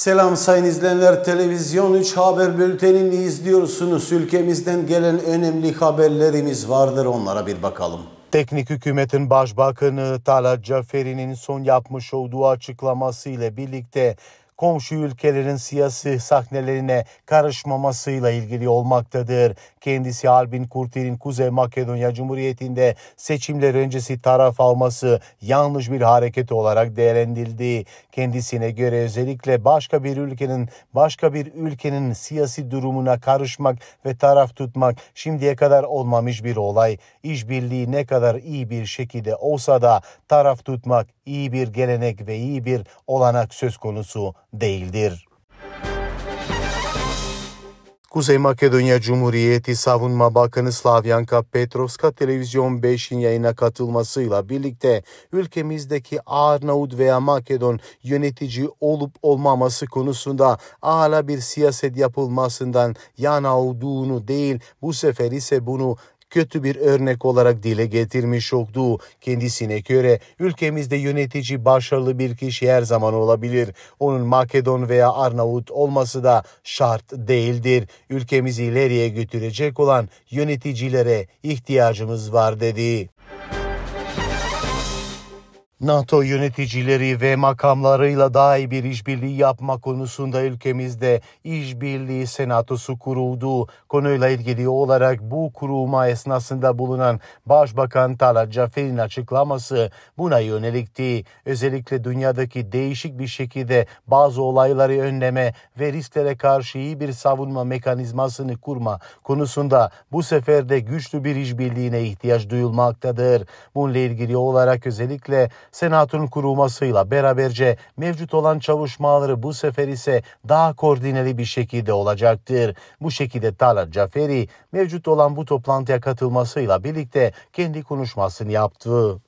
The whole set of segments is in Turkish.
Selam sayın izleyenler. Televizyon 3 Haber Bülteni'ni izliyorsunuz. Ülkemizden gelen önemli haberlerimiz vardır. Onlara bir bakalım. Teknik hükümetin başbakanı Talat Caferi'nin son yapmış olduğu açıklaması ile birlikte komşu ülkelerin siyasi sahnelerine karışmamasıyla ilgili olmaktadır. Kendisi Albin Kurtil'in Kuzey Makedonya Cumhuriyeti'nde seçimler öncesi taraf alması yanlış bir hareket olarak değerlendirildi. Kendisine göre özellikle başka bir ülkenin başka bir ülkenin siyasi durumuna karışmak ve taraf tutmak şimdiye kadar olmamış bir olay. İşbirliği ne kadar iyi bir şekilde olsa da taraf tutmak iyi bir gelenek ve iyi bir olanak söz konusu değildir. Kuzey Makedonya Cumhuriyeti Savunma Bakanı Slavyanka Petrovska Televizyon 5'in yayına katılmasıyla birlikte ülkemizdeki Arnavut veya Makedon yönetici olup olmaması konusunda hala bir siyaset yapılmasından yana olduğunu değil bu sefer ise bunu kötü bir örnek olarak dile getirmiş olduğu kendisine göre ülkemizde yönetici başarılı bir kişi her zaman olabilir. Onun Makedon veya Arnavut olması da şart değildir. Ülkemizi ileriye götürecek olan yöneticilere ihtiyacımız var dedi. NATO yöneticileri ve makamlarıyla dahi bir işbirliği yapma konusunda ülkemizde işbirliği senatosu kuruldu. Konuyla ilgili olarak bu kurulma esnasında bulunan Başbakan Talat Cafer'in açıklaması buna yönelikti. Özellikle dünyadaki değişik bir şekilde bazı olayları önleme ve risklere karşı iyi bir savunma mekanizmasını kurma konusunda bu sefer de güçlü bir işbirliğine ihtiyaç duyulmaktadır. Bununla ilgili olarak özellikle Senatörün kurulmasıyla beraberce mevcut olan çalışmaları bu sefer ise daha koordineli bir şekilde olacaktır. Bu şekilde Talat Caferi mevcut olan bu toplantıya katılmasıyla birlikte kendi konuşmasını yaptı.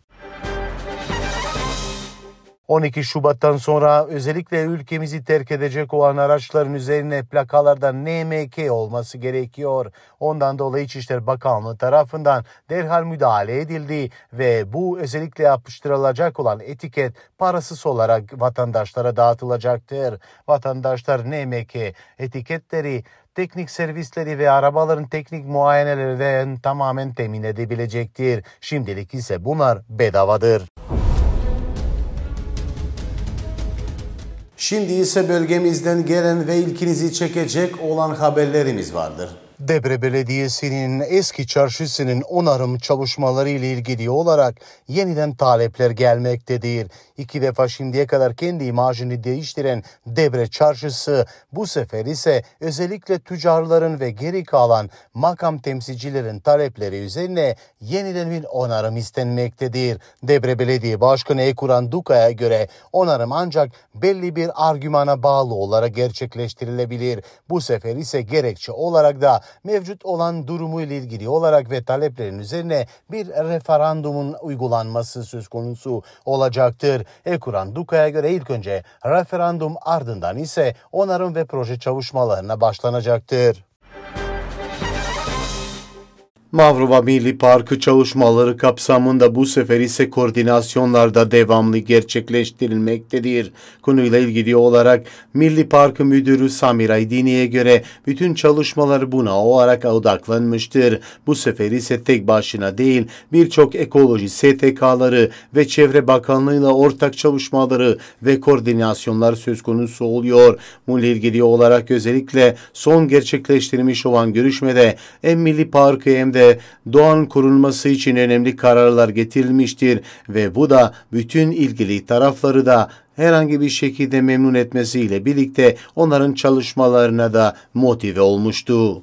12 Şubat'tan sonra özellikle ülkemizi terk edecek olan araçların üzerine plakalarda NMK olması gerekiyor. Ondan dolayı İçişleri Bakanlığı tarafından derhal müdahale edildi ve bu özellikle yapıştırılacak olan etiket parasız olarak vatandaşlara dağıtılacaktır. Vatandaşlar NMK etiketleri teknik servisleri ve arabaların teknik muayenelerinden tamamen temin edebilecektir. Şimdilik ise bunlar bedavadır. Şimdi ise bölgemizden gelen ve ilkinizi çekecek olan haberlerimiz vardır. Debre Belediyesi'nin eski çarşısının onarım çalışmaları ile ilgili olarak yeniden talepler gelmektedir. İki defa şimdiye kadar kendi imajını değiştiren Debre Çarşısı bu sefer ise özellikle tüccarların ve geri kalan makam temsilcilerin talepleri üzerine yeniden bir onarım istenmektedir. Debre Belediye Başkanı Ekuran Duka'ya göre onarım ancak belli bir argümana bağlı olarak gerçekleştirilebilir. Bu sefer ise gerekçe olarak da mevcut olan durumu ile ilgili olarak ve taleplerin üzerine bir referandumun uygulanması söz konusu olacaktır. Ekuran Duka'ya göre ilk önce referandum ardından ise onarım ve proje çalışmalarına başlanacaktır. Mavruva Milli Parkı çalışmaları kapsamında bu sefer ise koordinasyonlarda devamlı gerçekleştirilmektedir. Konuyla ilgili olarak Milli Parkı Müdürü Samir Aydini'ye göre bütün çalışmalar buna olarak odaklanmıştır. Bu sefer ise tek başına değil birçok ekoloji STK'ları ve Çevre Bakanlığı'yla ortak çalışmaları ve koordinasyonlar söz konusu oluyor. Bununla ilgili olarak özellikle son gerçekleştirilmiş olan görüşmede hem Milli Parkı hem de dönemde doğanın korunması için önemli kararlar getirilmiştir ve bu da bütün ilgili tarafları da herhangi bir şekilde memnun etmesiyle birlikte onların çalışmalarına da motive olmuştu.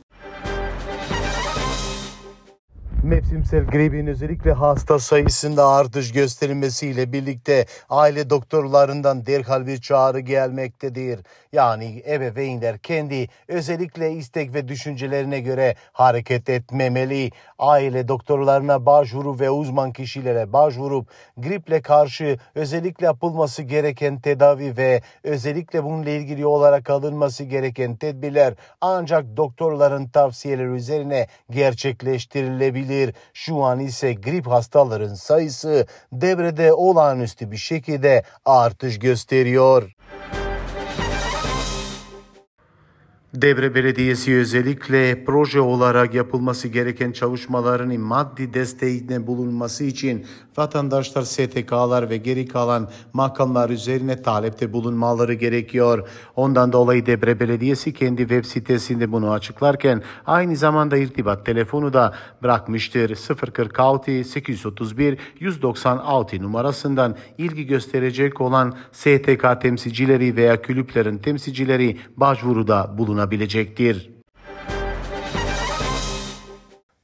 Mevsimsel gribin özellikle hasta sayısında artış gösterilmesiyle birlikte aile doktorlarından derhal bir çağrı gelmektedir. Yani ebeveynler kendi özellikle istek ve düşüncelerine göre hareket etmemeli. Aile doktorlarına başvuru ve uzman kişilere başvurup griple karşı özellikle yapılması gereken tedavi ve özellikle bununla ilgili olarak alınması gereken tedbirler ancak doktorların tavsiyeleri üzerine gerçekleştirilebilir süredir şu an ise grip hastaların sayısı devrede olağanüstü bir şekilde artış gösteriyor. Debre Belediyesi özellikle proje olarak yapılması gereken çalışmaların maddi desteğine bulunması için vatandaşlar STK'lar ve geri kalan makamlar üzerine talepte bulunmaları gerekiyor. Ondan dolayı Debre Belediyesi kendi web sitesinde bunu açıklarken aynı zamanda irtibat telefonu da bırakmıştır. 046 831 196 numarasından ilgi gösterecek olan STK temsilcileri veya kulüplerin temsilcileri başvuruda bulunur bulunabilecektir.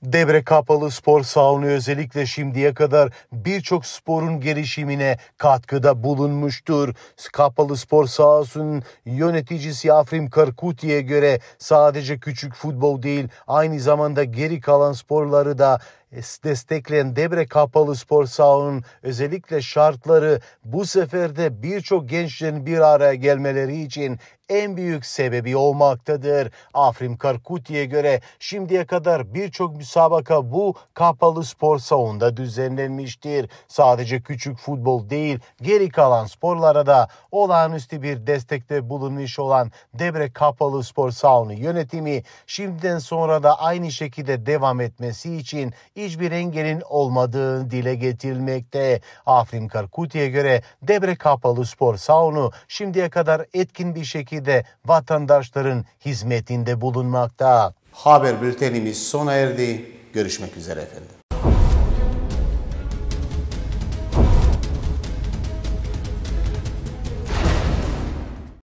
Devre kapalı spor salonu özellikle şimdiye kadar birçok sporun gelişimine katkıda bulunmuştur. Kapalı spor sahasının yöneticisi Afrim Karkuti'ye göre sadece küçük futbol değil aynı zamanda geri kalan sporları da e, destekleyen Debre Kapalı Spor Sağı'nın özellikle şartları bu seferde birçok gençlerin bir araya gelmeleri için en büyük sebebi olmaktadır. Afrim Karkuti'ye göre şimdiye kadar birçok müsabaka bu kapalı spor salonunda düzenlenmiştir. Sadece küçük futbol değil geri kalan sporlara da olağanüstü bir destekte bulunmuş olan Debre Kapalı Spor Salonu yönetimi şimdiden sonra da aynı şekilde devam etmesi için hiçbir engelin olmadığını dile getirmekte. Afrin Karkuti'ye göre Debre Kapalı Spor Salonu şimdiye kadar etkin bir şekilde vatandaşların hizmetinde bulunmakta. Haber bültenimiz sona erdi. Görüşmek üzere efendim.